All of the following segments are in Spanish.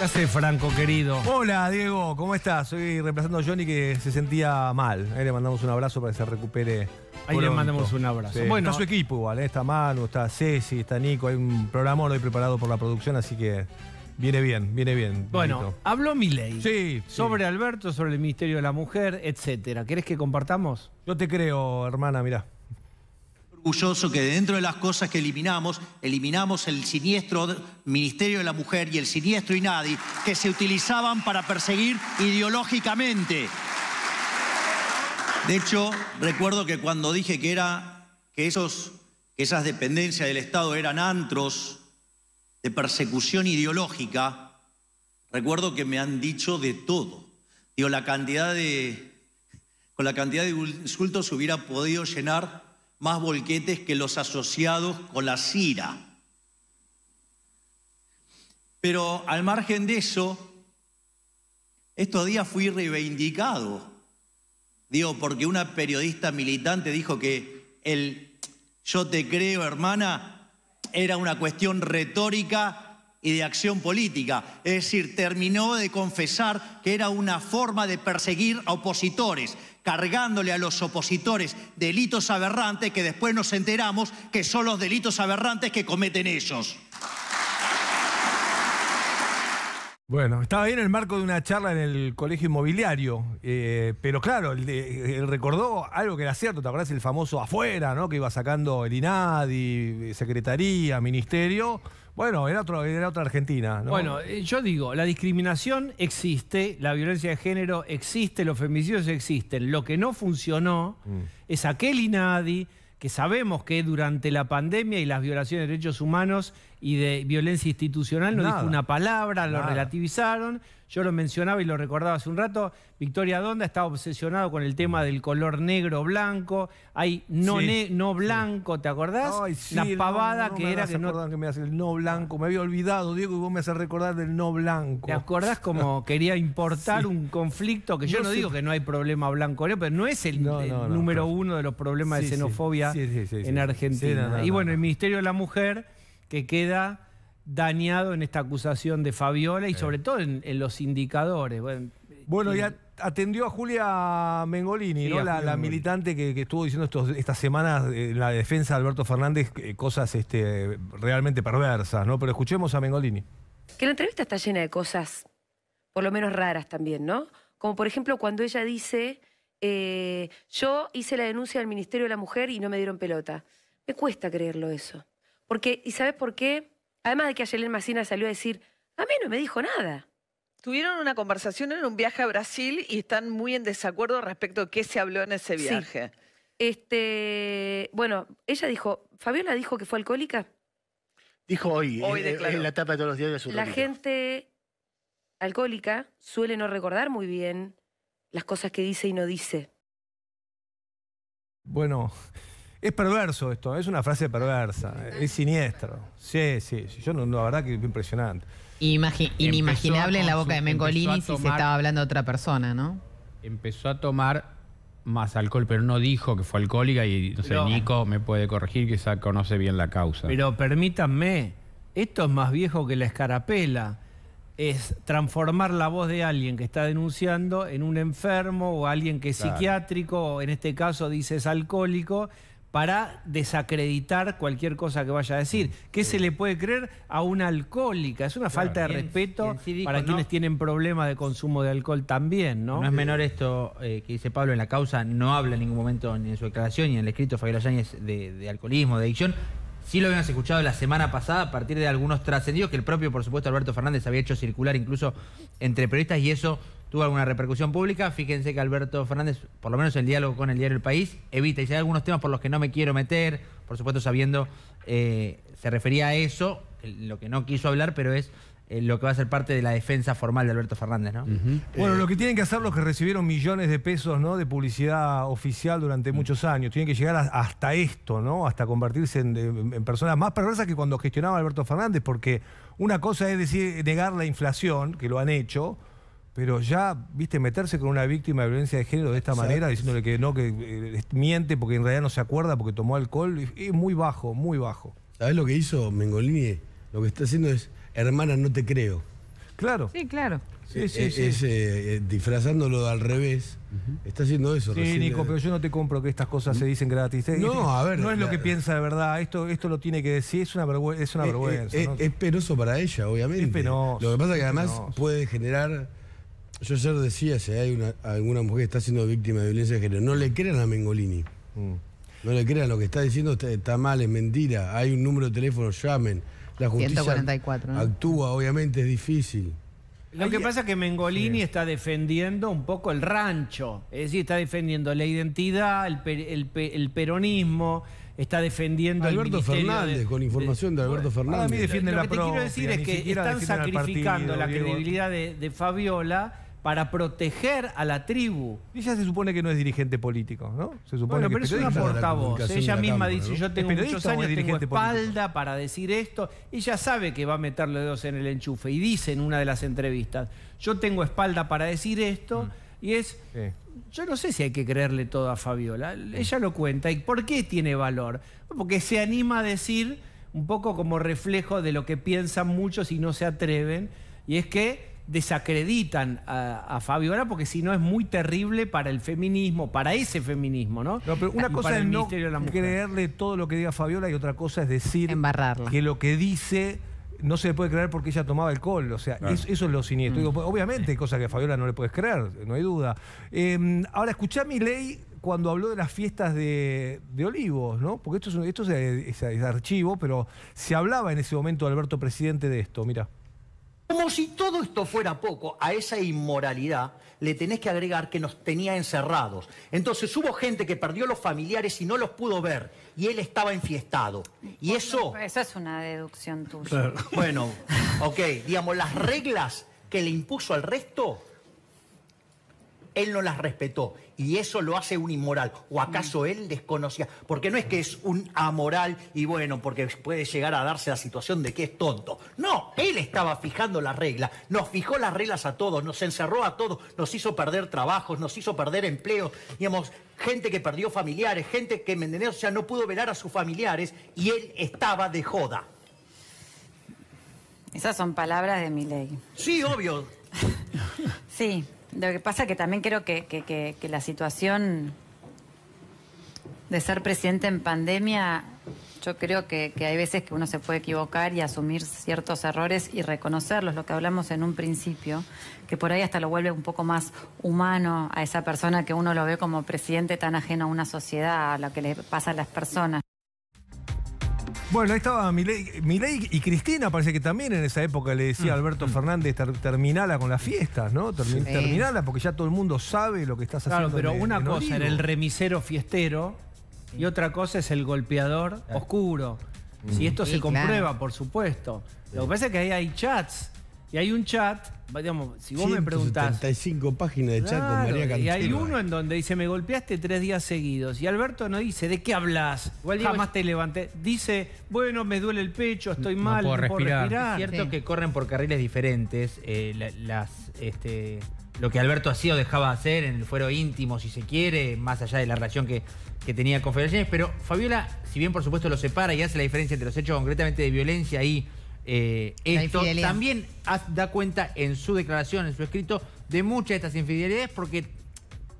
¿Qué hace Franco, querido? Hola, Diego, ¿cómo estás? Soy reemplazando a Johnny que se sentía mal. Ahí le mandamos un abrazo para que se recupere. Ahí le mandamos un abrazo. Bueno, está su equipo igual, ¿eh? está Manu, está Ceci, está Nico. Hay un programa he preparado por la producción, así que Viene bien, viene bien. Bueno, habló Milei. Sí. Sobre Alberto, sobre el Ministerio de la Mujer, etcétera. ¿Querés que compartamos? Yo te creo, hermana, mirá orgulloso que dentro de las cosas que eliminamos, eliminamos el siniestro Ministerio de la Mujer y el siniestro INADI, que se utilizaban para perseguir ideológicamente. De hecho, recuerdo que cuando dije que, era, que, esos, esas dependencias del Estado eran antros de persecución ideológica, recuerdo que me han dicho de todo. Digo, la cantidad de, con la cantidad de insultos hubiera podido llenar más bolquetes que los asociados con la Cira. Pero al margen de eso, estos días fui reivindicado. Digo, porque una periodista militante dijo que el yo te creo, hermana, era una cuestión retórica y de acción política. Es decir, terminó de confesar que era una forma de perseguir a opositores, cargándole a los opositores delitos aberrantes que después nos enteramos que son los delitos aberrantes que cometen ellos. Bueno, estaba bien en el marco de una charla en el colegio inmobiliario, eh, pero claro, él, recordó algo que era cierto, ¿te acuerdas? El famoso afuera, ¿no? Que iba sacando el INADI, eh, Secretaría, Ministerio bueno, era, otro, era otra Argentina. Bueno, eh, yo digo, la discriminación existe, la violencia de género existe, los femicidios existen. Lo que no funcionó mm. es aquel INADI que sabemos que durante la pandemia y las violaciones de derechos humanos y de violencia institucional, no dijo una palabra, lo relativizaron. Yo lo mencionaba y lo recordaba hace un rato, Victoria Donda está obsesionado con el tema del color negro-blanco, hay no, no blanco, ¿te acordás? la pavada que era que no... me hace el no blanco, me había olvidado, Diego, y vos me haces recordar del no blanco. ¿Te acordás cómo quería importar un conflicto? Que yo no, digo que no hay problema blanco pero no es el número uno de los problemas de xenofobia en Argentina. y bueno, el Ministerio de la Mujer que queda dañado en esta acusación de Fabiola y sobre todo en, los indicadores. Bueno, y ya eh, atendió a Julia Mengolini, La, militante que, estuvo diciendo estas semanas eh, en la defensa de Alberto Fernández eh, cosas este, realmente perversas, ¿no? Pero escuchemos a Mengolini. Que la entrevista está llena de cosas, por lo menos raras también, ¿no? Como por ejemplo cuando ella dice, yo hice la denuncia al Ministerio de la Mujer y no me dieron pelota. Me cuesta creerlo eso. Porque, ¿y sabes por qué? Además de que Ayelen Macina salió a decir, a mí no me dijo nada. Tuvieron una conversación en un viaje a Brasil y están muy en desacuerdo respecto a qué se habló en ese viaje. Este, bueno, ella dijo, Fabiola dijo que fue alcohólica. Dijo hoy, hoy la etapa de todos los días de su vida. La gente alcohólica suele no recordar muy bien las cosas que dice y no dice. Bueno, es perverso esto, es una frase perversa, es siniestro. Sí, sí, yo no, la verdad que es impresionante. inimaginable en la boca de Mencolini si se estaba hablando de otra persona, ¿no? Empezó a tomar más alcohol, pero no dijo que fue alcohólica y no Nico me puede corregir, quizá conoce bien la causa. Pero permítanme, esto es más viejo que la escarapela. Es transformar la voz de alguien que está denunciando en un enfermo o alguien que es psiquiátrico, o en este caso dice es alcohólico para desacreditar cualquier cosa que vaya a decir. ¿Qué se le puede creer a una alcohólica? Es una falta de respeto para quienes tienen problemas de consumo de alcohol también, ¿no? No es menor esto eh, que dice Pablo en la causa, no habla en ningún momento ni en su declaración ni en el escrito Fabiola Yáñez de, de alcoholismo, de adicción. Sí lo habíamos escuchado la semana pasada a partir de algunos trascendidos que el propio, por supuesto, Alberto Fernández había hecho circular incluso entre periodistas y eso tuvo alguna repercusión pública. Fíjense que Alberto Fernández, por lo menos el diálogo con el diario El País, evita. Y si hay algunos temas por los que no me quiero meter, por supuesto sabiendo, eh, se refería a eso, lo que no quiso hablar, pero es eh, lo que va a ser parte de la defensa formal de Alberto Fernández, ¿no? Bueno, eh, lo que tienen que hacer los que recibieron millones de pesos, ¿no? De publicidad oficial durante mm. muchos años. Tienen que llegar hasta esto, ¿no? Hasta convertirse en, personas más perversas que cuando gestionaba Alberto Fernández, porque una cosa es decir, negar la inflación, que lo han hecho, pero ya, viste, meterse con una víctima de violencia de género de esta manera, diciéndole que no, que eh, miente porque en realidad no se acuerda porque tomó alcohol, es muy bajo, muy bajo. ¿Sabés lo que hizo Mengolini? Lo que está haciendo es, hermana, no te creo. Claro. Sí, claro. Sí, sí, sí. Eh, eh, disfrazándolo al revés. Está haciendo eso. Sí, pero yo no te compro que estas cosas se dicen gratis. No, este, a ver. No es lo que piensa de verdad. Esto, esto lo tiene que decir. Es una, vergüenza. Es, una penoso para ella, obviamente. Es Lo que pasa es que además puede generar yo ayer decía, si hay una, alguna mujer que está siendo víctima de violencia de género, no le crean a Mengolini. Mm. No le crean, lo que está diciendo está, mal, es mentira. Hay un número de teléfono, llamen. La justicia 144, actúa, obviamente es difícil. Lo que pasa es que Mengolini está defendiendo un poco el rancho, es decir, está defendiendo la identidad, el, el peronismo, está defendiendo Alberto Fernández, con información de Alberto Fernández. A mí defienden Lo que quiero decir es que están sacrificando la credibilidad de, Fabiola para proteger a la tribu. Ella se supone que no es dirigente político, ¿no? Se supone pero es una portavoz. Ella misma dice, yo tengo muchos años, espalda para decir esto. Ella sabe que va a meter los dedos en el enchufe y dice en una de las entrevistas, yo tengo espalda para decir esto. Mm. Y es, yo no sé si hay que creerle todo a Fabiola. Ella lo cuenta. ¿Y por qué tiene valor? Porque se anima a decir un poco como reflejo de lo que piensan muchos y no se atreven. Y es que desacreditan a, Fabiola porque si no es muy terrible para el feminismo, para ese feminismo, ¿no? una cosa es no creerle todo lo que diga Fabiola y otra cosa es decir que lo que dice no se le puede creer porque ella tomaba alcohol. O sea, eso es lo siniestro. Mm. Pues, obviamente, cosa que a Fabiola no le puedes creer, no hay duda. Em, ahora, escuchá mi ley cuando habló de las fiestas de, Olivos, ¿no? Porque esto, es, esto archivo, pero se hablaba en ese momento, Alberto Presidente, de esto. Mira. Como si todo esto fuera poco, a esa inmoralidad le tenés que agregar que nos tenía encerrados. Entonces hubo gente que perdió los familiares y no los pudo ver, y él estaba enfiestado. Y eso... Esa es una deducción tuya. Bueno, ok, digamos, las reglas que le impuso al resto él no las respetó y eso lo hace un inmoral. ¿O acaso mm. él desconocía? Porque no es que es un amoral y bueno, porque puede llegar a darse la situación de que es tonto. No, él estaba fijando las reglas, nos fijó las reglas a todos, nos encerró a todos, nos hizo perder trabajos, nos hizo perder empleo, digamos, gente que perdió familiares, gente que, ¿me no pudo velar a sus familiares y él estaba de joda. Esas son palabras de mi ley. Sí, obvio. sí. Lo que pasa es que también creo que, la situación de ser presidente en pandemia, yo creo que, hay veces que uno se puede equivocar y asumir ciertos errores y reconocerlos, lo que hablamos en un principio, que por ahí hasta lo vuelve un poco más humano a esa persona que uno lo ve como presidente tan ajeno a una sociedad, a lo que le pasa a las personas. Bueno, ahí estaba Milei, y Cristina, parece que también en esa época le decía a mm. Alberto mm. Fernández, terminala con las fiestas, ¿no? Terminala porque ya todo el mundo sabe lo que estás Claro, pero una cosa era el remisero fiestero y otra cosa es el golpeador oscuro. Si mm. esto se comprueba, por supuesto. Lo que pasa es que ahí hay chats y hay un chat, digamos, si vos me preguntás. 75 páginas de chat con María Y hay uno en donde dice, me golpeaste tres días seguidos. Y Alberto no dice, ¿de qué hablas? Igual Jamás te levanté. Dice, bueno, me duele el pecho, estoy mal, puedo respirar. Es cierto que corren por carriles diferentes. Eh, las, este, lo que Alberto hacía o dejaba hacer en el fuero íntimo, si se quiere, más allá de la relación que, que tenía con Federaciones. Pero Fabiola, si bien por supuesto lo separa y hace la diferencia entre los hechos concretamente de violencia y eh, esto también da cuenta en su declaración, en su escrito, de muchas de estas infidelidades, porque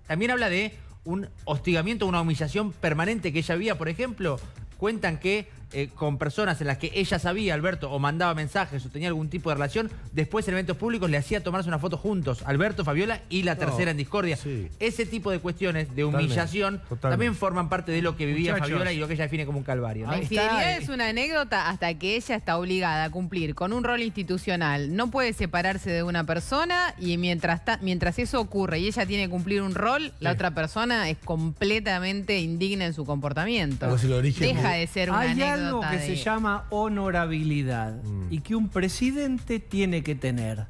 también habla de un hostigamiento, una humillación permanente que ella había, por ejemplo, cuentan que eh, con personas en las que ella sabía, Alberto, o mandaba mensajes o tenía algún tipo de relación, después en eventos públicos le hacía tomarse una foto juntos, Alberto, Fabiola y la tercera en discordia. Ese tipo de cuestiones de humillación también forman parte de lo que vivía Fabiola y lo que ella define como un calvario. La infidelidad es una anécdota hasta que ella está obligada a cumplir con un rol institucional. No puede separarse de una persona y mientras, mientras eso ocurre y ella tiene que cumplir un rol, la otra persona es completamente indigna en su comportamiento. Deja de ser una algo que se llama honorabilidad mm. y que un presidente tiene que tener.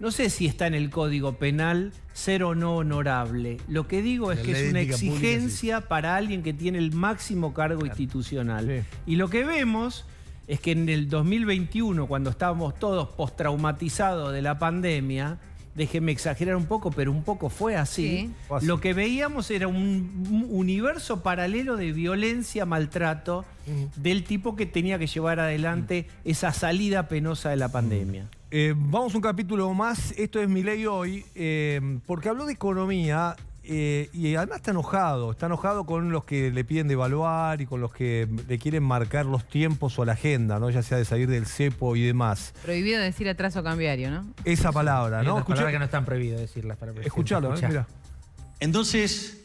No sé si está en el Código Penal ser o no honorable. Lo que digo es que es una exigencia para alguien que tiene el máximo cargo institucional. Y lo que vemos es que en el 2021, cuando estábamos todos postraumatizados de la pandemia, Déjeme exagerar un poco, pero un poco fue así. Lo que veíamos era un universo paralelo de violencia, maltrato, del tipo que tenía que llevar adelante esa salida penosa de la pandemia. Eh, vamos un capítulo más. Esto es mi ley hoy, eh, porque habló de economía eh, y además está enojado, está enojado con los que le piden devaluar y con los que le quieren marcar los tiempos o la agenda, ¿no? Ya sea de salir del cepo y demás. Prohibido decir atraso cambiario, ¿no? Esa palabra, ¿no? Es que no están prohibido decirlas para Escuchalo, ¿eh? Entonces,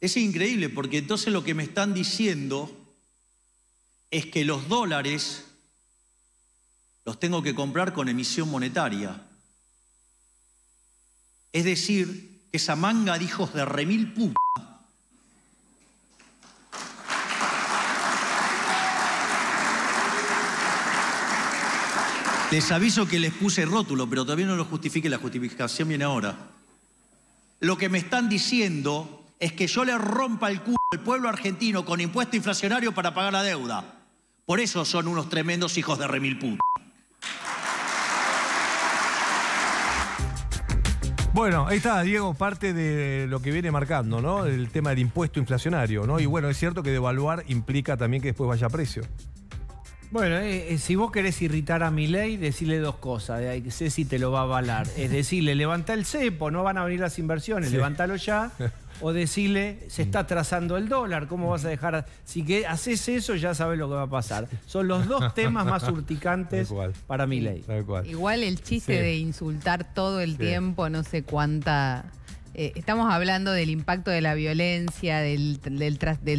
es increíble porque entonces lo que me están diciendo es que los dólares los tengo que comprar con emisión monetaria. Es decir, esa manga de hijos de remil puta. Les aviso que les puse rótulo, pero todavía no lo justifique, la justificación viene ahora. Lo que me están diciendo es que yo le rompa el culo al pueblo argentino con impuesto inflacionario para pagar la deuda. Por eso son unos tremendos hijos de remil puta. Bueno, ahí está, Diego, parte de lo que viene marcando, ¿no? El tema del impuesto inflacionario, ¿no? Y bueno, es cierto que devaluar implica también que después vaya a precio. Bueno, eh, eh, si vos querés irritar a mi ley, decirle dos cosas. sé si te lo va a avalar. Es decirle, levanta el cepo, no van a venir las inversiones, levántalo ya. O decirle, se está mm. trazando el dólar, ¿cómo vas a dejar? Si que haces eso, ya sabes lo que va a pasar. Son los dos temas más urticantes para mi ley. Igual el chiste de insultar todo el tiempo, no sé cuánta. Eh, estamos hablando del impacto de la violencia, del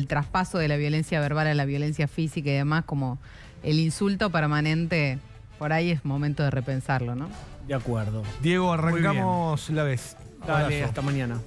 traspaso de la violencia verbal a la violencia física y demás, como el insulto permanente, por ahí es momento de repensarlo, ¿no? De acuerdo. Diego, arrancamos la vez. Dale, hasta mañana.